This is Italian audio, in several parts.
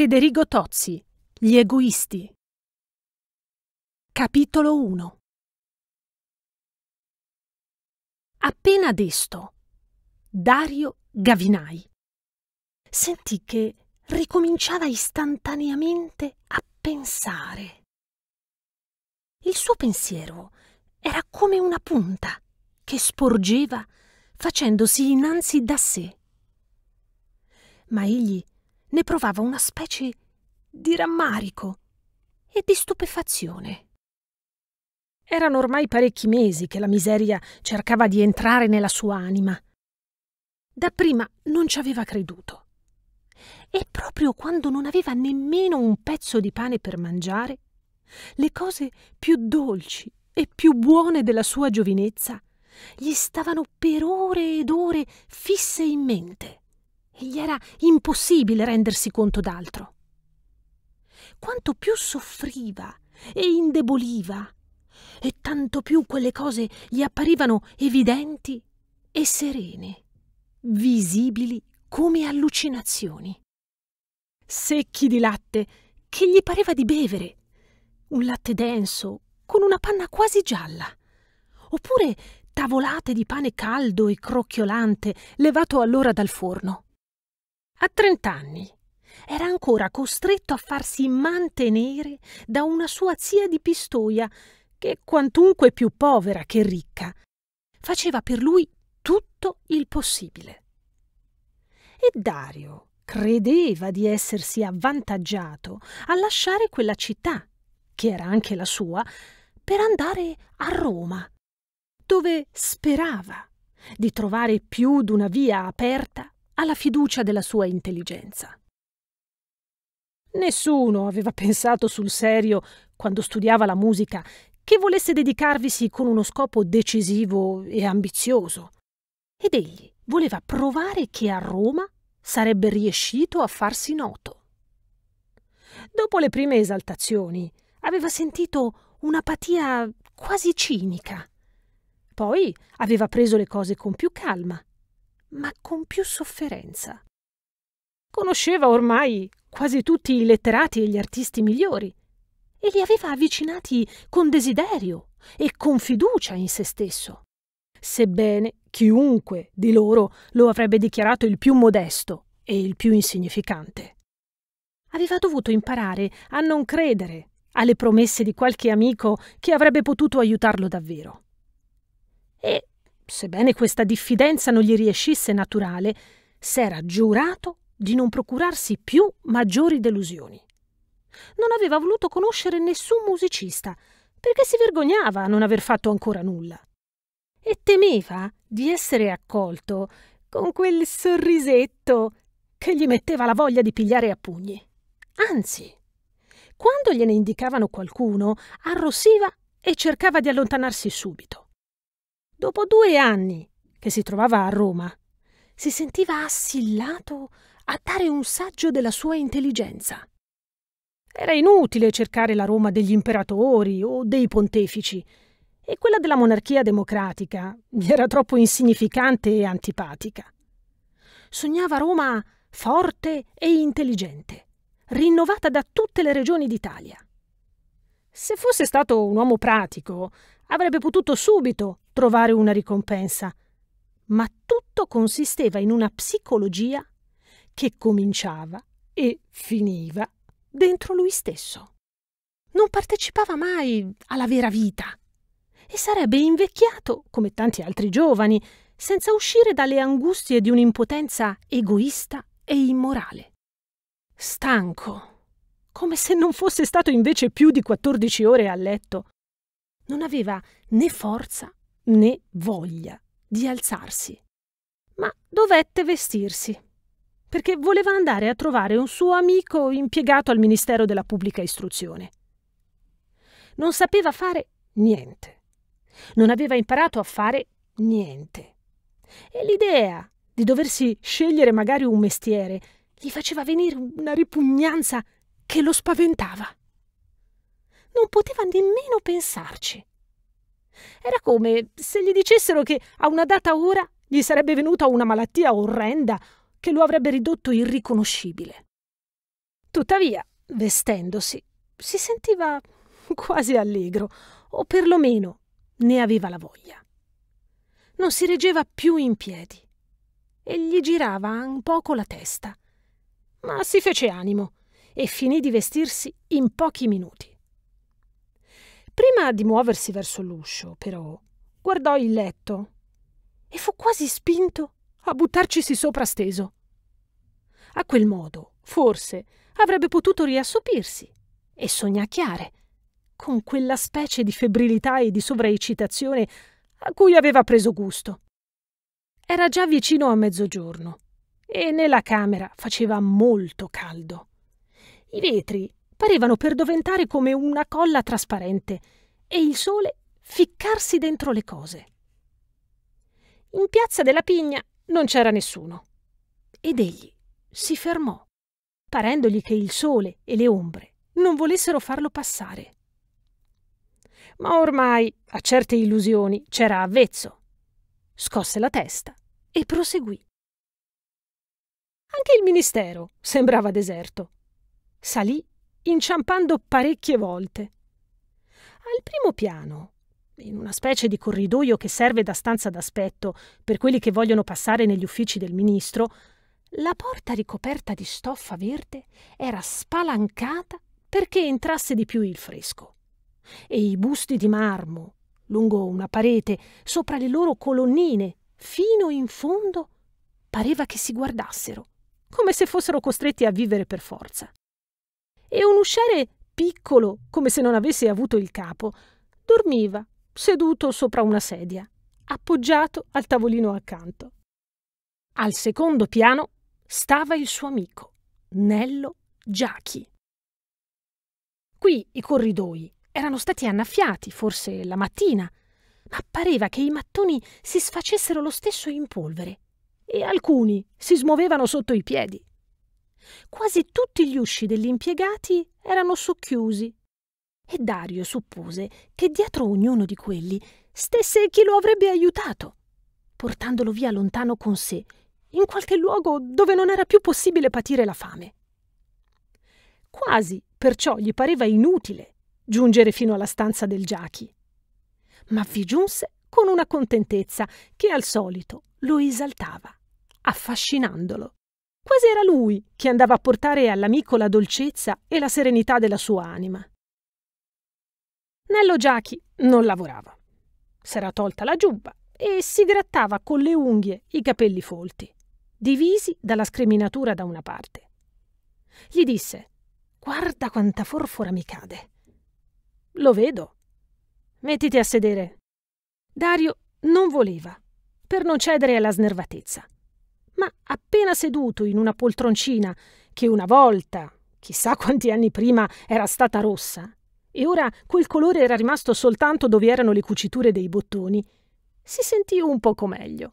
Federico Tozzi, gli egoisti. Capitolo 1 Appena desto, Dario Gavinai sentì che ricominciava istantaneamente a pensare. Il suo pensiero era come una punta che sporgeva facendosi innanzi da sé. Ma egli ne provava una specie di rammarico e di stupefazione. Erano ormai parecchi mesi che la miseria cercava di entrare nella sua anima. Dapprima non ci aveva creduto. E proprio quando non aveva nemmeno un pezzo di pane per mangiare, le cose più dolci e più buone della sua giovinezza gli stavano per ore ed ore fisse in mente e gli era impossibile rendersi conto d'altro. Quanto più soffriva e indeboliva, e tanto più quelle cose gli apparivano evidenti e serene, visibili come allucinazioni. Secchi di latte che gli pareva di bevere, un latte denso con una panna quasi gialla, oppure tavolate di pane caldo e crocchiolante levato allora dal forno. A trent'anni era ancora costretto a farsi mantenere da una sua zia di Pistoia, che quantunque più povera che ricca, faceva per lui tutto il possibile. E Dario credeva di essersi avvantaggiato a lasciare quella città, che era anche la sua, per andare a Roma, dove sperava di trovare più d'una via aperta alla fiducia della sua intelligenza. Nessuno aveva pensato sul serio, quando studiava la musica, che volesse dedicarvisi con uno scopo decisivo e ambizioso. Ed egli voleva provare che a Roma sarebbe riuscito a farsi noto. Dopo le prime esaltazioni, aveva sentito un'apatia quasi cinica. Poi aveva preso le cose con più calma ma con più sofferenza. Conosceva ormai quasi tutti i letterati e gli artisti migliori e li aveva avvicinati con desiderio e con fiducia in se stesso, sebbene chiunque di loro lo avrebbe dichiarato il più modesto e il più insignificante. Aveva dovuto imparare a non credere alle promesse di qualche amico che avrebbe potuto aiutarlo davvero. E sebbene questa diffidenza non gli riescisse naturale, s'era giurato di non procurarsi più maggiori delusioni. Non aveva voluto conoscere nessun musicista, perché si vergognava a non aver fatto ancora nulla. E temeva di essere accolto con quel sorrisetto che gli metteva la voglia di pigliare a pugni. Anzi, quando gliene indicavano qualcuno, arrossiva e cercava di allontanarsi subito dopo due anni che si trovava a Roma, si sentiva assillato a dare un saggio della sua intelligenza. Era inutile cercare la Roma degli imperatori o dei pontefici, e quella della monarchia democratica gli era troppo insignificante e antipatica. Sognava Roma forte e intelligente, rinnovata da tutte le regioni d'Italia. Se fosse stato un uomo pratico, avrebbe potuto subito trovare una ricompensa, ma tutto consisteva in una psicologia che cominciava e finiva dentro lui stesso. Non partecipava mai alla vera vita e sarebbe invecchiato, come tanti altri giovani, senza uscire dalle angustie di un'impotenza egoista e immorale. Stanco, come se non fosse stato invece più di 14 ore a letto, non aveva né forza né voglia di alzarsi, ma dovette vestirsi, perché voleva andare a trovare un suo amico impiegato al Ministero della Pubblica Istruzione. Non sapeva fare niente, non aveva imparato a fare niente. E l'idea di doversi scegliere magari un mestiere gli faceva venire una ripugnanza che lo spaventava. Non poteva nemmeno pensarci. Era come se gli dicessero che a una data ora gli sarebbe venuta una malattia orrenda che lo avrebbe ridotto irriconoscibile. Tuttavia, vestendosi, si sentiva quasi allegro, o perlomeno ne aveva la voglia. Non si reggeva più in piedi e gli girava un poco la testa, ma si fece animo e finì di vestirsi in pochi minuti. Prima di muoversi verso l'uscio, però, guardò il letto e fu quasi spinto a buttarcisi sopra steso. A quel modo, forse, avrebbe potuto riassopirsi e sognacchiare, con quella specie di febbrilità e di sovraeccitazione a cui aveva preso gusto. Era già vicino a mezzogiorno e nella camera faceva molto caldo. I vetri parevano per diventare come una colla trasparente e il sole ficcarsi dentro le cose. In piazza della Pigna non c'era nessuno ed egli si fermò, parendogli che il sole e le ombre non volessero farlo passare. Ma ormai a certe illusioni c'era avvezzo. Scosse la testa e proseguì. Anche il ministero sembrava deserto. Salì inciampando parecchie volte. Al primo piano, in una specie di corridoio che serve da stanza d'aspetto per quelli che vogliono passare negli uffici del ministro, la porta ricoperta di stoffa verde era spalancata perché entrasse di più il fresco. E i busti di marmo, lungo una parete, sopra le loro colonnine, fino in fondo, pareva che si guardassero, come se fossero costretti a vivere per forza e un usciere piccolo, come se non avesse avuto il capo, dormiva seduto sopra una sedia, appoggiato al tavolino accanto. Al secondo piano stava il suo amico, Nello Giachi. Qui i corridoi erano stati annaffiati, forse la mattina, ma pareva che i mattoni si sfacessero lo stesso in polvere e alcuni si smuovevano sotto i piedi. Quasi tutti gli usci degli impiegati erano socchiusi e Dario suppose che dietro ognuno di quelli stesse chi lo avrebbe aiutato, portandolo via lontano con sé, in qualche luogo dove non era più possibile patire la fame. Quasi, perciò, gli pareva inutile giungere fino alla stanza del Giachi. Ma vi giunse con una contentezza che al solito lo esaltava, affascinandolo quasi era lui che andava a portare all'amico la dolcezza e la serenità della sua anima. Nello Giachi non lavorava. S'era tolta la giubba e si grattava con le unghie i capelli folti, divisi dalla scriminatura da una parte. Gli disse: Guarda quanta forfora mi cade. Lo vedo. Mettiti a sedere. Dario non voleva, per non cedere alla snervatezza ma appena seduto in una poltroncina che una volta, chissà quanti anni prima, era stata rossa, e ora quel colore era rimasto soltanto dove erano le cuciture dei bottoni, si sentì un poco meglio.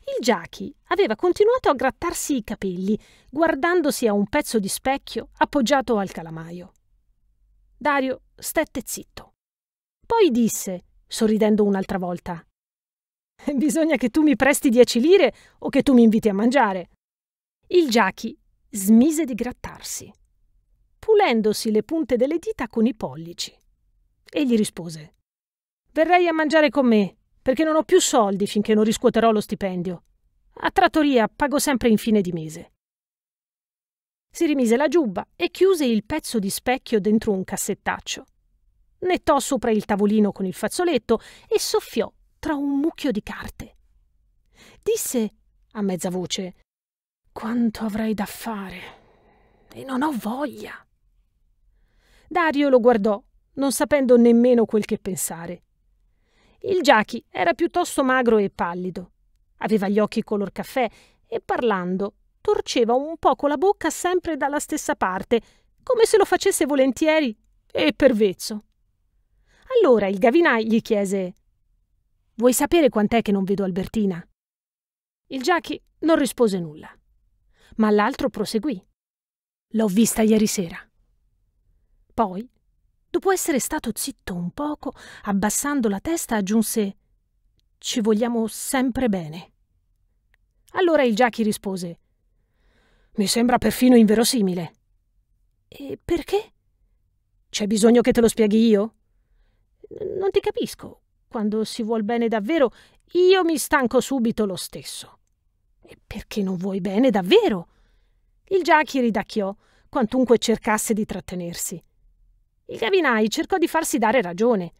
Il Giachi aveva continuato a grattarsi i capelli, guardandosi a un pezzo di specchio appoggiato al calamaio. Dario stette zitto. Poi disse, sorridendo un'altra volta: Bisogna che tu mi presti dieci lire o che tu mi inviti a mangiare. Il Giachi smise di grattarsi, pulendosi le punte delle dita con i pollici. Egli rispose: Verrai a mangiare con me, perché non ho più soldi finché non riscuoterò lo stipendio. A trattoria pago sempre in fine di mese. Si rimise la giubba e chiuse il pezzo di specchio dentro un cassettaccio. Nettò sopra il tavolino con il fazzoletto e soffiò tra un mucchio di carte. Disse a mezza voce Quanto avrei da fare e non ho voglia. Dario lo guardò, non sapendo nemmeno quel che pensare. Il Giachi era piuttosto magro e pallido. Aveva gli occhi color caffè e parlando torceva un poco la bocca sempre dalla stessa parte, come se lo facesse volentieri e per vezzo. Allora il Gavinai gli chiese Vuoi sapere quant'è che non vedo Albertina? Il Giachi non rispose nulla, ma l'altro proseguì. L'ho vista ieri sera. Poi, dopo essere stato zitto un poco, abbassando la testa, aggiunse Ci vogliamo sempre bene. Allora il Giachi rispose Mi sembra perfino inverosimile. E perché? C'è bisogno che te lo spieghi io? Non ti capisco. Quando si vuol bene davvero, io mi stanco subito lo stesso. E perché non vuoi bene davvero? Il Giachi ridacchiò, quantunque cercasse di trattenersi. Il Gavinai cercò di farsi dare ragione.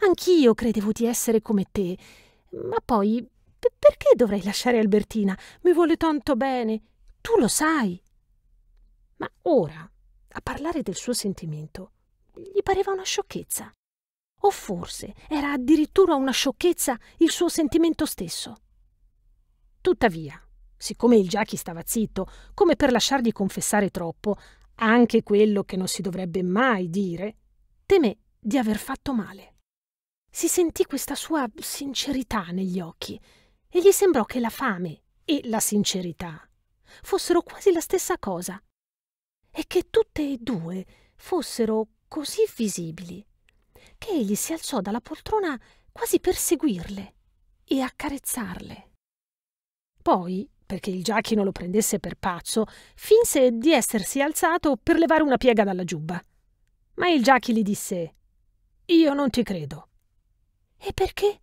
Anch'io credevo di essere come te, ma poi perché dovrei lasciare Albertina? Mi vuole tanto bene, tu lo sai. Ma ora, a parlare del suo sentimento, gli pareva una sciocchezza. O forse era addirittura una sciocchezza il suo sentimento stesso? Tuttavia, siccome il Giachi stava zitto, come per lasciargli confessare troppo, anche quello che non si dovrebbe mai dire, temé di aver fatto male. Si sentì questa sua sincerità negli occhi e gli sembrò che la fame e la sincerità fossero quasi la stessa cosa e che tutte e due fossero così visibili che egli si alzò dalla poltrona quasi per seguirle e accarezzarle. Poi, perché il giacchi non lo prendesse per pazzo, finse di essersi alzato per levare una piega dalla giubba. Ma il giacchi gli disse: Io non ti credo. E perché?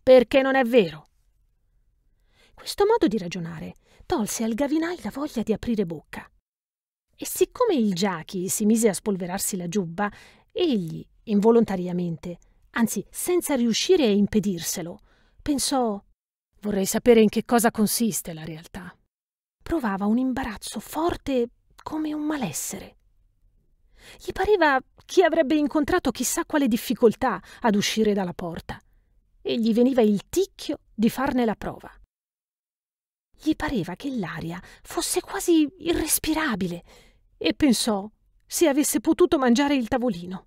Perché non è vero. Questo modo di ragionare tolse al gavinai la voglia di aprire bocca. E siccome il giacchi si mise a spolverarsi la giubba, egli, involontariamente, anzi senza riuscire a impedirselo. Pensò vorrei sapere in che cosa consiste la realtà. Provava un imbarazzo forte come un malessere. Gli pareva che avrebbe incontrato chissà quale difficoltà ad uscire dalla porta e gli veniva il ticchio di farne la prova. Gli pareva che l'aria fosse quasi irrespirabile e pensò se avesse potuto mangiare il tavolino.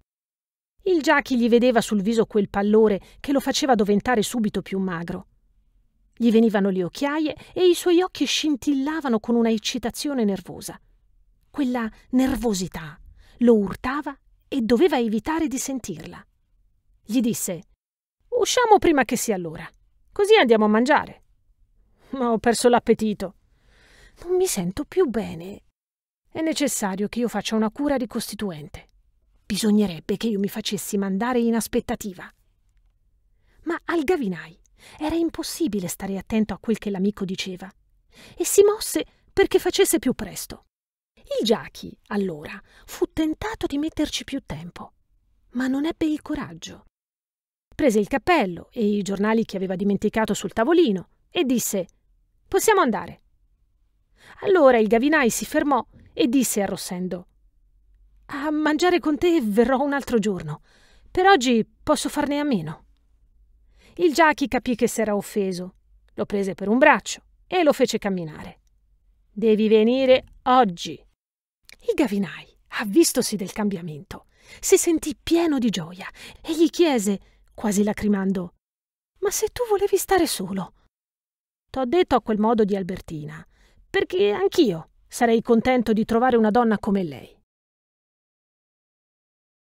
Il Giachi gli vedeva sul viso quel pallore che lo faceva diventare subito più magro. Gli venivano le occhiaie e i suoi occhi scintillavano con una eccitazione nervosa. Quella nervosità lo urtava e doveva evitare di sentirla. Gli disse: Usciamo prima che sia l'ora, così andiamo a mangiare. Ma ho perso l'appetito. Non mi sento più bene. È necessario che io faccia una cura ricostituente. Bisognerebbe che io mi facessi mandare in aspettativa. Ma al Gavinai era impossibile stare attento a quel che l'amico diceva e si mosse perché facesse più presto. Il Giachi, allora, fu tentato di metterci più tempo, ma non ebbe il coraggio. Prese il cappello e i giornali che aveva dimenticato sul tavolino e disse Possiamo andare. Allora il Gavinai si fermò e disse arrossendo a mangiare con te verrò un altro giorno. Per oggi posso farne a meno. Il Giachi capì che s'era offeso. Lo prese per un braccio e lo fece camminare. Devi venire oggi. Il Gavinai, avvistosi del cambiamento, si sentì pieno di gioia e gli chiese, quasi lacrimando, Ma se tu volevi stare solo? T'ho detto a quel modo di Albertina, perché anch'io sarei contento di trovare una donna come lei.